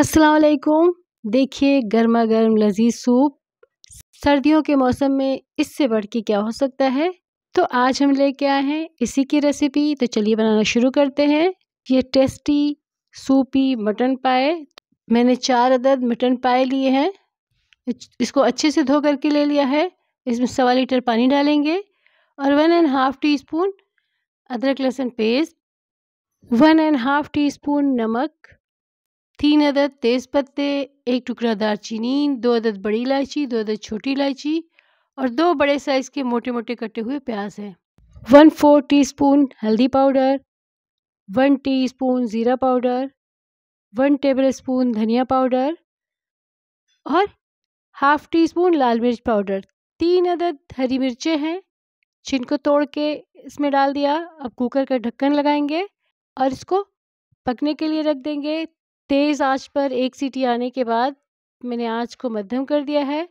असलकुम देखिए गर्मा गर्म लजीज सूप सर्दियों के मौसम में इससे बढ़ के क्या हो सकता है तो आज हम लेके आए हैं इसी की रेसिपी तो चलिए बनाना शुरू करते हैं ये टेस्टी सूपी मटन पाए मैंने चार अदद मटन पाए लिए हैं इसको अच्छे से धो करके ले लिया है इसमें सवा लीटर पानी डालेंगे और one and half teaspoon अदरक लहसुन paste one and half teaspoon नमक तीन अदद तेज़ पत्ते एक टुकड़ा दारचीनी दो अदद बड़ी इलायची दो अदद छोटी इलायची और दो बड़े साइज़ के मोटे मोटे कटे हुए प्याज हैं वन फोर टीस्पून हल्दी पाउडर वन टीस्पून ज़ीरा पाउडर वन टेबल स्पून धनिया पाउडर और हाफ टी स्पून लाल मिर्च पाउडर तीन अदद हरी मिर्चें हैं जिनको तोड़ के इसमें डाल दिया अब कुकर का ढक्कन लगाएंगे और इसको पकने के लिए रख देंगे तेज़ आंच पर एक सीटी आने के बाद मैंने आंच को मध्यम कर दिया है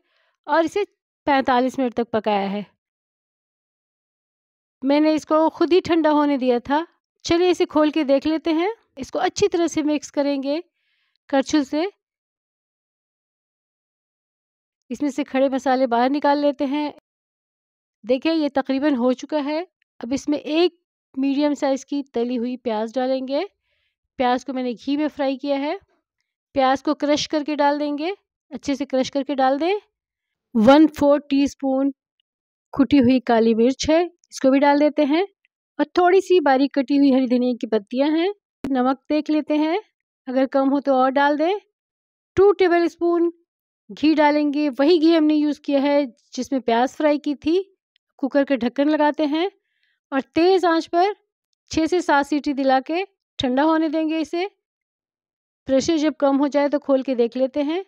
और इसे 45 मिनट तक पकाया है मैंने इसको खुद ही ठंडा होने दिया था चलिए इसे खोल के देख लेते हैं इसको अच्छी तरह से मिक्स करेंगे करछू से इसमें से खड़े मसाले बाहर निकाल लेते हैं देखिए ये तकरीबन हो चुका है अब इसमें एक मीडियम साइज़ की तली हुई प्याज डालेंगे प्याज को मैंने घी में फ्राई किया है प्याज को क्रश करके डाल देंगे अच्छे से क्रश करके डाल दें वन फोर टीस्पून कुटी हुई काली मिर्च है इसको भी डाल देते हैं और थोड़ी सी बारीक कटी हुई हरी धनिया की पत्तियां हैं नमक देख लेते हैं अगर कम हो तो और डाल दें टू टेबल स्पून घी डालेंगे वही घी हमने यूज़ किया है जिसमें प्याज फ्राई की थी कुकर के ढक्कन लगाते हैं और तेज़ आंच पर छः से सात सीटी दिला के ठंडा होने देंगे इसे प्रेशर जब कम हो जाए तो खोल के देख लेते हैं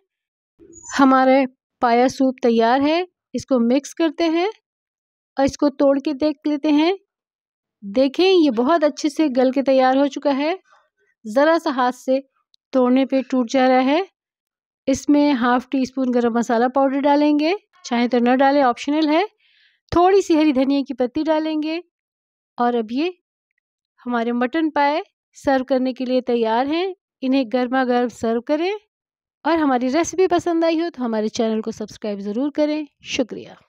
हमारे पाया सूप तैयार है इसको मिक्स करते हैं और इसको तोड़ के देख लेते हैं देखें ये बहुत अच्छे से गल के तैयार हो चुका है ज़रा सा हाथ से तोड़ने पे टूट जा रहा है इसमें हाफ़ टी स्पून गर्म मसाला पाउडर डालेंगे चाहे तो न डालें ऑप्शनल है थोड़ी सी हरी धनिया की पत्ती डालेंगे और अब ये हमारे मटन पाए सर्व करने के लिए तैयार हैं इन्हें गर्मा गर्म सर्व करें और हमारी रेसिपी पसंद आई हो तो हमारे चैनल को सब्सक्राइब ज़रूर करें शुक्रिया